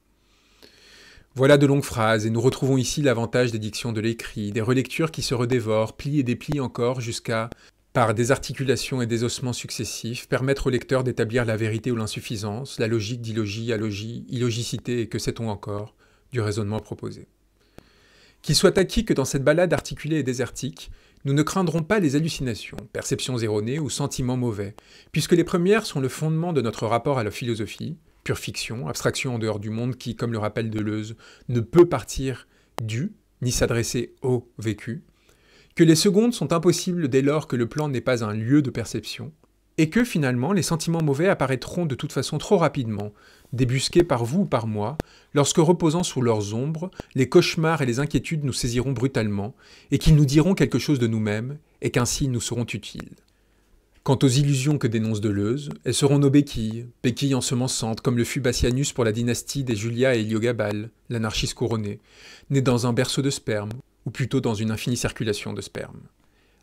Voilà de longues phrases, et nous retrouvons ici l'avantage des dictions de l'écrit, des relectures qui se redévorent, plient et déplient encore jusqu'à par des articulations et des ossements successifs, permettre au lecteur d'établir la vérité ou l'insuffisance, la logique d'illogie, allogie, illogicité et que sait-on encore du raisonnement proposé. Qu'il soit acquis que dans cette balade articulée et désertique, nous ne craindrons pas les hallucinations, perceptions erronées ou sentiments mauvais, puisque les premières sont le fondement de notre rapport à la philosophie, pure fiction, abstraction en dehors du monde qui, comme le rappelle Deleuze, ne peut partir du, ni s'adresser au vécu, que les secondes sont impossibles dès lors que le plan n'est pas un lieu de perception, et que finalement les sentiments mauvais apparaîtront de toute façon trop rapidement, débusqués par vous ou par moi, lorsque reposant sous leurs ombres, les cauchemars et les inquiétudes nous saisiront brutalement, et qu'ils nous diront quelque chose de nous-mêmes, et qu'ainsi nous serons utiles. Quant aux illusions que dénonce Deleuze, elles seront nos béquilles, béquilles ensemençantes comme le fut Bassianus pour la dynastie des Julia et Héliogabale, l'anarchiste couronné, né dans un berceau de sperme, ou plutôt dans une infinie circulation de sperme.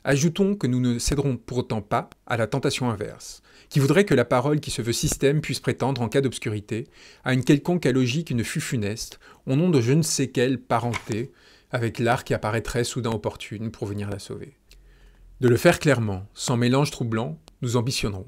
Ajoutons que nous ne céderons pourtant pas à la tentation inverse, qui voudrait que la parole qui se veut système puisse prétendre, en cas d'obscurité, à une quelconque allogie qui ne fût funeste, au nom de je ne sais quelle parenté, avec l'art qui apparaîtrait soudain opportune pour venir la sauver. De le faire clairement, sans mélange troublant, nous ambitionnerons.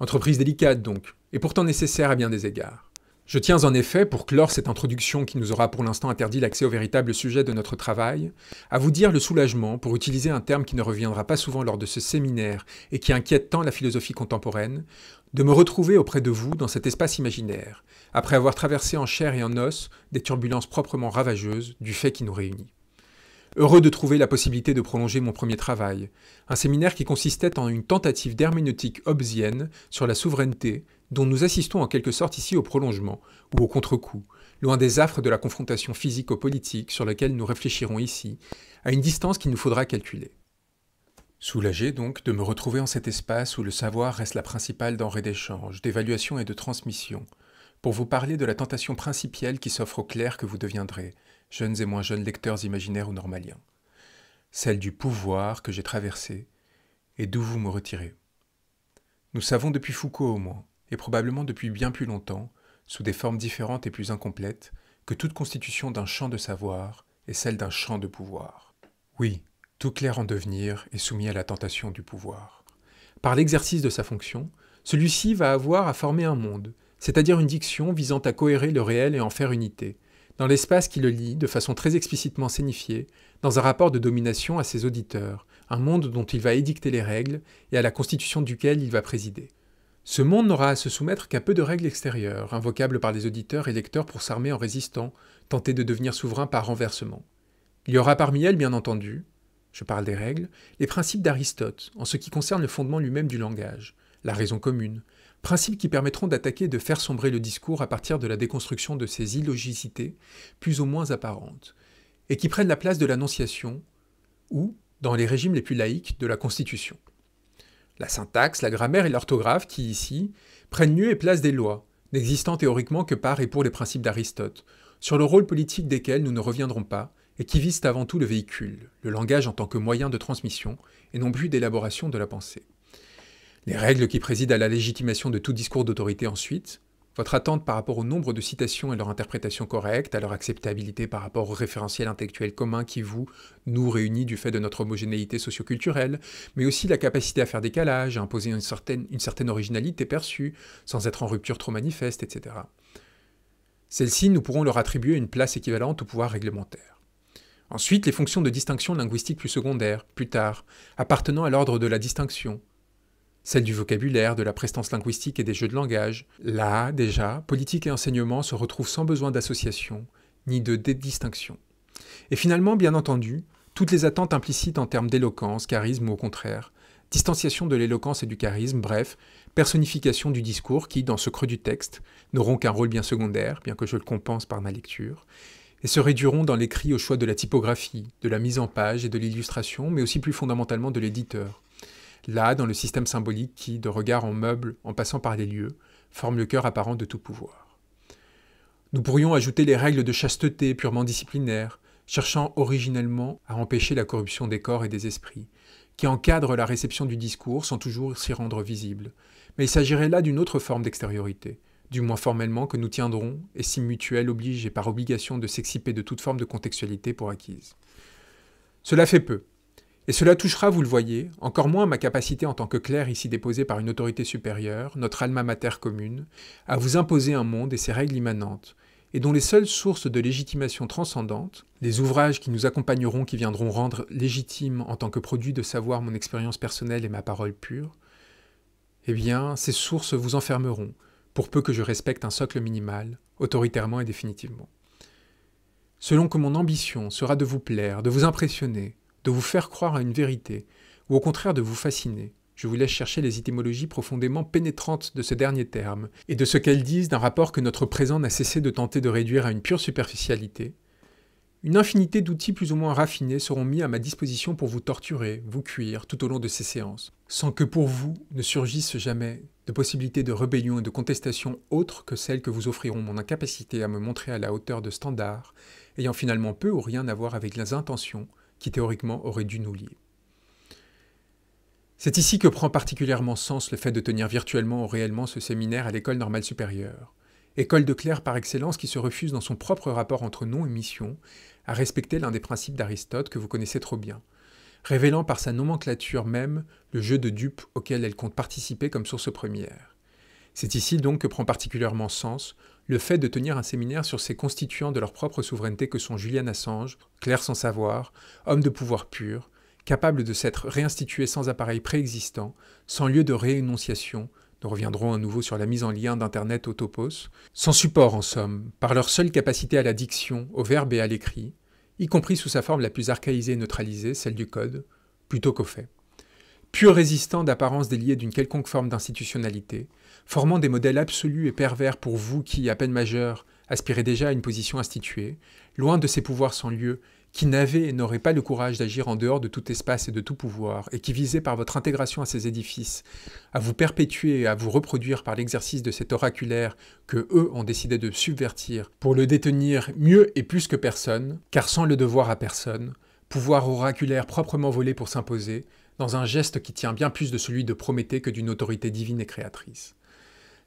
Entreprise délicate donc, et pourtant nécessaire à bien des égards. Je tiens en effet, pour clore cette introduction qui nous aura pour l'instant interdit l'accès au véritable sujet de notre travail, à vous dire le soulagement, pour utiliser un terme qui ne reviendra pas souvent lors de ce séminaire et qui inquiète tant la philosophie contemporaine, de me retrouver auprès de vous dans cet espace imaginaire, après avoir traversé en chair et en os des turbulences proprement ravageuses du fait qui nous réunit. Heureux de trouver la possibilité de prolonger mon premier travail, un séminaire qui consistait en une tentative d'herméneutique obsienne sur la souveraineté dont nous assistons en quelque sorte ici au prolongement ou au contre-coup, loin des affres de la confrontation physico-politique sur laquelle nous réfléchirons ici, à une distance qu'il nous faudra calculer. Soulagé donc de me retrouver en cet espace où le savoir reste la principale denrée d'échange, d'évaluation et de transmission, pour vous parler de la tentation principielle qui s'offre au clair que vous deviendrez, jeunes et moins jeunes lecteurs imaginaires ou normaliens, celle du pouvoir que j'ai traversé et d'où vous me retirez. Nous savons depuis Foucault au moins et probablement depuis bien plus longtemps, sous des formes différentes et plus incomplètes, que toute constitution d'un champ de savoir est celle d'un champ de pouvoir. Oui, tout clair en devenir est soumis à la tentation du pouvoir. Par l'exercice de sa fonction, celui-ci va avoir à former un monde, c'est-à-dire une diction visant à cohérer le réel et en faire unité, dans l'espace qui le lie, de façon très explicitement signifiée, dans un rapport de domination à ses auditeurs, un monde dont il va édicter les règles et à la constitution duquel il va présider. Ce monde n'aura à se soumettre qu'à peu de règles extérieures, invocables par les auditeurs et lecteurs pour s'armer en résistant, tenter de devenir souverain par renversement. Il y aura parmi elles, bien entendu, je parle des règles, les principes d'Aristote, en ce qui concerne le fondement lui-même du langage, la raison commune, principes qui permettront d'attaquer et de faire sombrer le discours à partir de la déconstruction de ses illogicités, plus ou moins apparentes, et qui prennent la place de l'annonciation, ou, dans les régimes les plus laïques, de la Constitution la syntaxe, la grammaire et l'orthographe qui, ici, prennent lieu et place des lois, n'existant théoriquement que par et pour les principes d'Aristote, sur le rôle politique desquels nous ne reviendrons pas, et qui visent avant tout le véhicule, le langage en tant que moyen de transmission, et non plus d'élaboration de la pensée. Les règles qui président à la légitimation de tout discours d'autorité ensuite, votre attente par rapport au nombre de citations et leur interprétation correcte, à leur acceptabilité par rapport au référentiel intellectuel commun qui vous, nous réunit du fait de notre homogénéité socioculturelle, mais aussi la capacité à faire décalage, à imposer une certaine, une certaine originalité perçue, sans être en rupture trop manifeste, etc. Celles-ci, nous pourrons leur attribuer une place équivalente au pouvoir réglementaire. Ensuite, les fonctions de distinction linguistique plus secondaires, plus tard, appartenant à l'ordre de la distinction, celle du vocabulaire, de la prestance linguistique et des jeux de langage. Là, déjà, politique et enseignement se retrouvent sans besoin d'association ni de distinction. Et finalement, bien entendu, toutes les attentes implicites en termes d'éloquence, charisme ou au contraire, distanciation de l'éloquence et du charisme, bref, personnification du discours qui, dans ce creux du texte, n'auront qu'un rôle bien secondaire, bien que je le compense par ma lecture, et se réduiront dans l'écrit au choix de la typographie, de la mise en page et de l'illustration, mais aussi plus fondamentalement de l'éditeur là dans le système symbolique qui, de regard en meuble, en passant par les lieux, forme le cœur apparent de tout pouvoir. Nous pourrions ajouter les règles de chasteté purement disciplinaires, cherchant originellement à empêcher la corruption des corps et des esprits, qui encadrent la réception du discours sans toujours s'y rendre visible. Mais il s'agirait là d'une autre forme d'extériorité, du moins formellement que nous tiendrons, et si mutuelle oblige et par obligation de s'exciper de toute forme de contextualité pour acquise. Cela fait peu, et cela touchera, vous le voyez, encore moins ma capacité en tant que clerc ici déposé par une autorité supérieure, notre alma mater commune, à vous imposer un monde et ses règles immanentes, et dont les seules sources de légitimation transcendante, les ouvrages qui nous accompagneront, qui viendront rendre légitime en tant que produit de savoir mon expérience personnelle et ma parole pure, eh bien, ces sources vous enfermeront, pour peu que je respecte un socle minimal, autoritairement et définitivement. Selon que mon ambition sera de vous plaire, de vous impressionner, de vous faire croire à une vérité, ou au contraire de vous fasciner. Je vous laisse chercher les étymologies profondément pénétrantes de ce dernier terme, et de ce qu'elles disent d'un rapport que notre présent n'a cessé de tenter de réduire à une pure superficialité. Une infinité d'outils plus ou moins raffinés seront mis à ma disposition pour vous torturer, vous cuire tout au long de ces séances, sans que pour vous ne surgissent jamais de possibilités de rébellion et de contestation autres que celles que vous offriront mon incapacité à me montrer à la hauteur de standards, ayant finalement peu ou rien à voir avec les intentions qui théoriquement aurait dû nous lier. C'est ici que prend particulièrement sens le fait de tenir virtuellement ou réellement ce séminaire à l'école normale supérieure, école de clercs par excellence qui se refuse dans son propre rapport entre nom et mission à respecter l'un des principes d'Aristote que vous connaissez trop bien, révélant par sa nomenclature même le jeu de dupes auquel elle compte participer comme source première. C'est ici donc que prend particulièrement sens le fait de tenir un séminaire sur ces constituants de leur propre souveraineté que sont Julian Assange, clair sans savoir, homme de pouvoir pur, capable de s'être réinstitué sans appareil préexistant, sans lieu de réénonciation, nous reviendrons à nouveau sur la mise en lien d'Internet au topos, sans support en somme, par leur seule capacité à la diction, au verbe et à l'écrit, y compris sous sa forme la plus archaïsée et neutralisée, celle du code, plutôt qu'au fait. Pur résistant d'apparence déliée d'une quelconque forme d'institutionnalité, formant des modèles absolus et pervers pour vous qui, à peine majeur, aspirez déjà à une position instituée, loin de ces pouvoirs sans lieu, qui n'avaient et n'auraient pas le courage d'agir en dehors de tout espace et de tout pouvoir, et qui visaient par votre intégration à ces édifices, à vous perpétuer et à vous reproduire par l'exercice de cet oraculaire que eux ont décidé de subvertir, pour le détenir mieux et plus que personne, car sans le devoir à personne, pouvoir oraculaire proprement volé pour s'imposer, dans un geste qui tient bien plus de celui de Prométhée que d'une autorité divine et créatrice.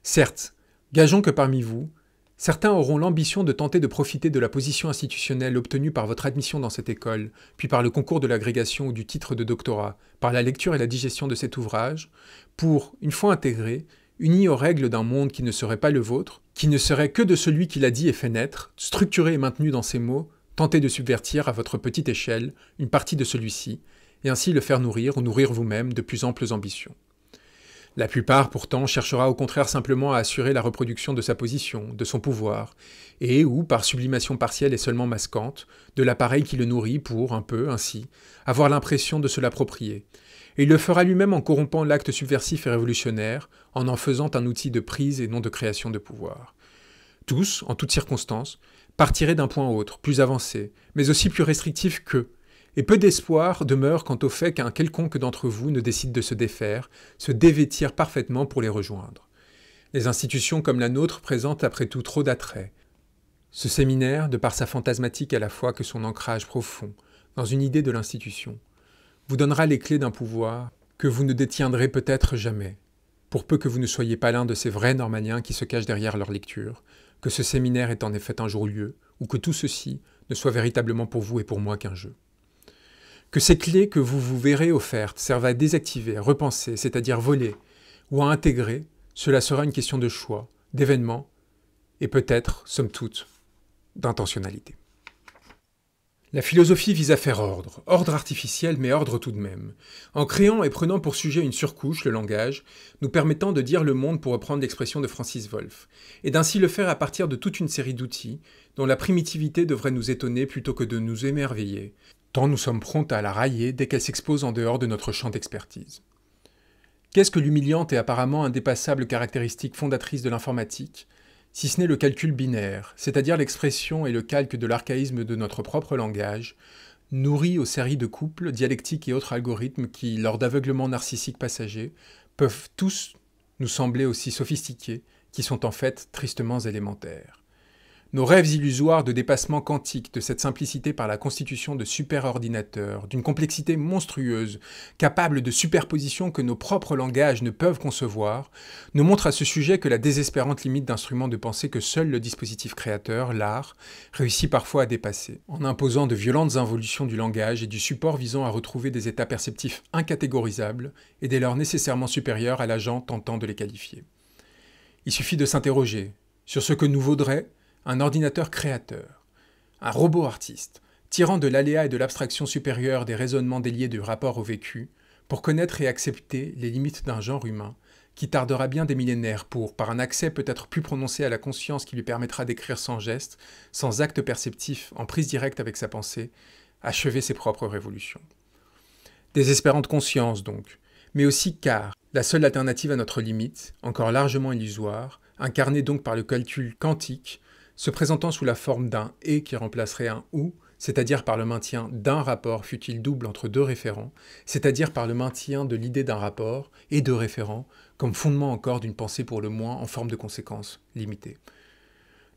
Certes, gageons que parmi vous, certains auront l'ambition de tenter de profiter de la position institutionnelle obtenue par votre admission dans cette école, puis par le concours de l'agrégation ou du titre de doctorat, par la lecture et la digestion de cet ouvrage, pour, une fois intégrés, unis aux règles d'un monde qui ne serait pas le vôtre, qui ne serait que de celui qui l'a dit et fait naître, structuré et maintenu dans ses mots, tenter de subvertir à votre petite échelle une partie de celui-ci, et ainsi le faire nourrir ou nourrir vous-même de plus amples ambitions. La plupart, pourtant, cherchera au contraire simplement à assurer la reproduction de sa position, de son pouvoir, et ou, par sublimation partielle et seulement masquante, de l'appareil qui le nourrit pour, un peu, ainsi, avoir l'impression de se l'approprier. Et il le fera lui-même en corrompant l'acte subversif et révolutionnaire, en en faisant un outil de prise et non de création de pouvoir. Tous, en toutes circonstances, partiraient d'un point autre, plus avancé, mais aussi plus restrictif qu'eux, et peu d'espoir demeure quant au fait qu'un quelconque d'entre vous ne décide de se défaire, se dévêtir parfaitement pour les rejoindre. Les institutions comme la nôtre présentent après tout trop d'attrait. Ce séminaire, de par sa fantasmatique à la fois que son ancrage profond, dans une idée de l'institution, vous donnera les clés d'un pouvoir que vous ne détiendrez peut-être jamais, pour peu que vous ne soyez pas l'un de ces vrais normaniens qui se cachent derrière leur lecture, que ce séminaire est en effet un jour lieu, ou que tout ceci ne soit véritablement pour vous et pour moi qu'un jeu que ces clés que vous vous verrez offertes servent à désactiver, à repenser, c'est-à-dire voler, ou à intégrer, cela sera une question de choix, d'événements, et peut-être, somme toute, d'intentionnalité. La philosophie vise à faire ordre, ordre artificiel mais ordre tout de même, en créant et prenant pour sujet une surcouche, le langage, nous permettant de dire le monde pour reprendre l'expression de Francis Wolff, et d'ainsi le faire à partir de toute une série d'outils dont la primitivité devrait nous étonner plutôt que de nous émerveiller, tant nous sommes prompts à la railler dès qu'elle s'expose en dehors de notre champ d'expertise. Qu'est-ce que l'humiliante et apparemment indépassable caractéristique fondatrice de l'informatique, si ce n'est le calcul binaire, c'est-à-dire l'expression et le calque de l'archaïsme de notre propre langage, nourri aux séries de couples, dialectiques et autres algorithmes qui, lors d'aveuglement narcissique passager, peuvent tous nous sembler aussi sophistiqués, qui sont en fait tristement élémentaires. Nos rêves illusoires de dépassement quantique, de cette simplicité par la constitution de superordinateurs, d'une complexité monstrueuse, capable de superpositions que nos propres langages ne peuvent concevoir, nous montrent à ce sujet que la désespérante limite d'instruments de pensée que seul le dispositif créateur, l'art, réussit parfois à dépasser, en imposant de violentes involutions du langage et du support visant à retrouver des états perceptifs incatégorisables et dès lors nécessairement supérieurs à l'agent tentant de les qualifier. Il suffit de s'interroger sur ce que nous vaudrait un ordinateur créateur, un robot artiste, tirant de l'aléa et de l'abstraction supérieure des raisonnements déliés du rapport au vécu, pour connaître et accepter les limites d'un genre humain, qui tardera bien des millénaires pour, par un accès peut-être plus prononcé à la conscience qui lui permettra d'écrire sans geste, sans acte perceptif, en prise directe avec sa pensée, achever ses propres révolutions. Désespérante conscience donc, mais aussi car la seule alternative à notre limite, encore largement illusoire, incarnée donc par le calcul quantique, se présentant sous la forme d'un et qui remplacerait un ou, c'est-à-dire par le maintien d'un rapport, fut-il double, entre deux référents, c'est-à-dire par le maintien de l'idée d'un rapport et de référents, comme fondement encore d'une pensée pour le moins en forme de conséquence limitée.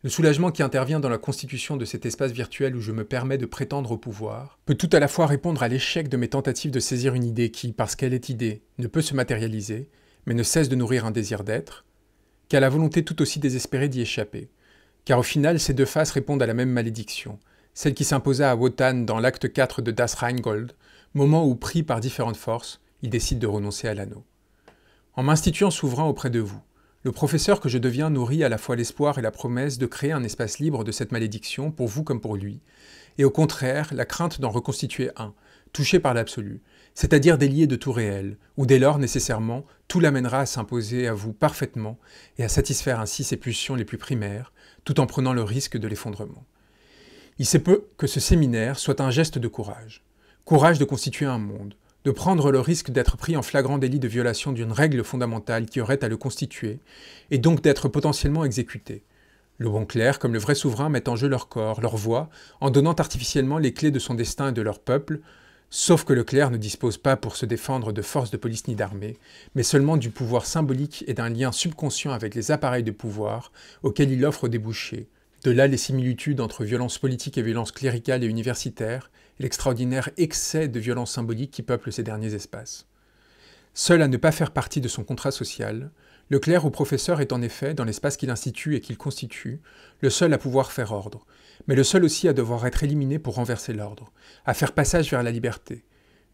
Le soulagement qui intervient dans la constitution de cet espace virtuel où je me permets de prétendre au pouvoir peut tout à la fois répondre à l'échec de mes tentatives de saisir une idée qui, parce qu'elle est idée, ne peut se matérialiser, mais ne cesse de nourrir un désir d'être, qu'à la volonté tout aussi désespérée d'y échapper, car au final ces deux faces répondent à la même malédiction, celle qui s'imposa à Wotan dans l'acte 4 de Das Rheingold, moment où, pris par différentes forces, il décide de renoncer à l'anneau. En m'instituant souverain auprès de vous, le professeur que je deviens nourrit à la fois l'espoir et la promesse de créer un espace libre de cette malédiction pour vous comme pour lui, et au contraire la crainte d'en reconstituer un, touché par l'absolu, c'est-à-dire délié de tout réel, où dès lors, nécessairement, tout l'amènera à s'imposer à vous parfaitement et à satisfaire ainsi ses pulsions les plus primaires, tout en prenant le risque de l'effondrement. Il se peu que ce séminaire soit un geste de courage, courage de constituer un monde, de prendre le risque d'être pris en flagrant délit de violation d'une règle fondamentale qui aurait à le constituer, et donc d'être potentiellement exécuté. Le bon clerc, comme le vrai souverain, met en jeu leur corps, leur voix, en donnant artificiellement les clés de son destin et de leur peuple, Sauf que Leclerc ne dispose pas pour se défendre de forces de police ni d'armée, mais seulement du pouvoir symbolique et d'un lien subconscient avec les appareils de pouvoir auxquels il offre des bouchers. De là les similitudes entre violence politique et violence cléricale et universitaire, et l'extraordinaire excès de violence symbolique qui peuple ces derniers espaces. Seul à ne pas faire partie de son contrat social, le clerc ou professeur est en effet, dans l'espace qu'il institue et qu'il constitue, le seul à pouvoir faire ordre, mais le seul aussi à devoir être éliminé pour renverser l'ordre, à faire passage vers la liberté,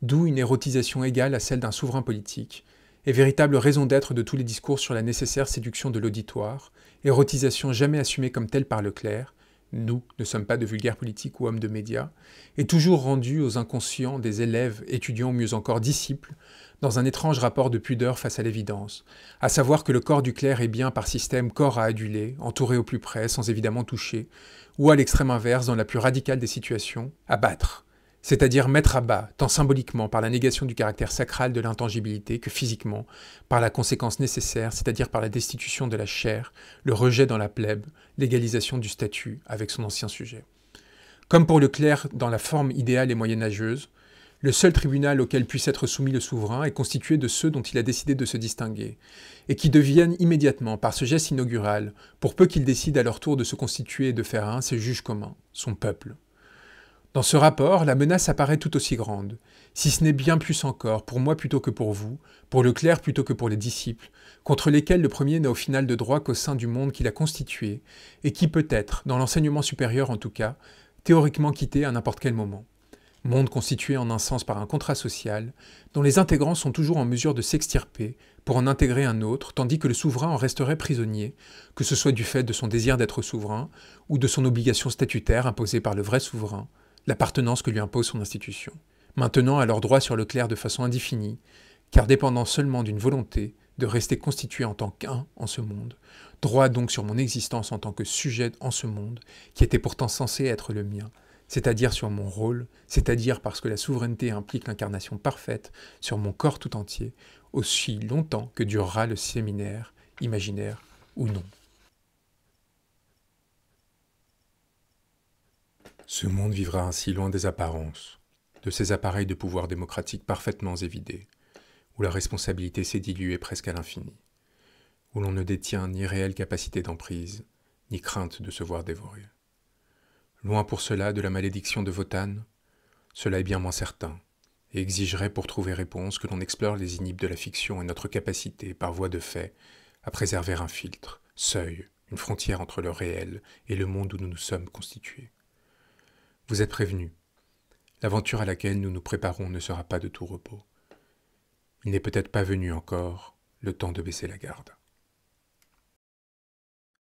d'où une érotisation égale à celle d'un souverain politique, et véritable raison d'être de tous les discours sur la nécessaire séduction de l'auditoire, érotisation jamais assumée comme telle par le clerc. nous ne sommes pas de vulgaires politiques ou hommes de médias, et toujours rendue aux inconscients des élèves, étudiants, ou mieux encore disciples, dans un étrange rapport de pudeur face à l'évidence, à savoir que le corps du clerc est bien par système corps à aduler, entouré au plus près, sans évidemment toucher, ou à l'extrême inverse, dans la plus radicale des situations, abattre, c'est-à-dire mettre à bas, tant symboliquement par la négation du caractère sacral de l'intangibilité que physiquement, par la conséquence nécessaire, c'est-à-dire par la destitution de la chair, le rejet dans la plèbe, l'égalisation du statut avec son ancien sujet. Comme pour le clerc dans la forme idéale et moyenâgeuse, le seul tribunal auquel puisse être soumis le souverain est constitué de ceux dont il a décidé de se distinguer, et qui deviennent immédiatement, par ce geste inaugural, pour peu qu'ils décident à leur tour de se constituer et de faire un, ses juges communs, son peuple. Dans ce rapport, la menace apparaît tout aussi grande, si ce n'est bien plus encore, pour moi plutôt que pour vous, pour le clerc plutôt que pour les disciples, contre lesquels le premier n'a au final de droit qu'au sein du monde qu'il a constitué, et qui peut être, dans l'enseignement supérieur en tout cas, théoriquement quitté à n'importe quel moment. Monde constitué en un sens par un contrat social, dont les intégrants sont toujours en mesure de s'extirper pour en intégrer un autre, tandis que le souverain en resterait prisonnier, que ce soit du fait de son désir d'être souverain ou de son obligation statutaire imposée par le vrai souverain, l'appartenance que lui impose son institution, maintenant alors leur droit sur le clair de façon indéfinie, car dépendant seulement d'une volonté de rester constitué en tant qu'un en ce monde, droit donc sur mon existence en tant que sujet en ce monde, qui était pourtant censé être le mien, c'est-à-dire sur mon rôle, c'est-à-dire parce que la souveraineté implique l'incarnation parfaite sur mon corps tout entier, aussi longtemps que durera le séminaire, imaginaire ou non. Ce monde vivra ainsi loin des apparences, de ces appareils de pouvoir démocratique parfaitement évidés, où la responsabilité s'est diluée presque à l'infini, où l'on ne détient ni réelle capacité d'emprise, ni crainte de se voir dévorer loin pour cela de la malédiction de Votan, cela est bien moins certain, et exigerait pour trouver réponse que l'on explore les inhibes de la fiction et notre capacité, par voie de fait, à préserver un filtre, seuil, une frontière entre le réel et le monde où nous nous sommes constitués. Vous êtes prévenus. L'aventure à laquelle nous nous préparons ne sera pas de tout repos. Il n'est peut-être pas venu encore le temps de baisser la garde.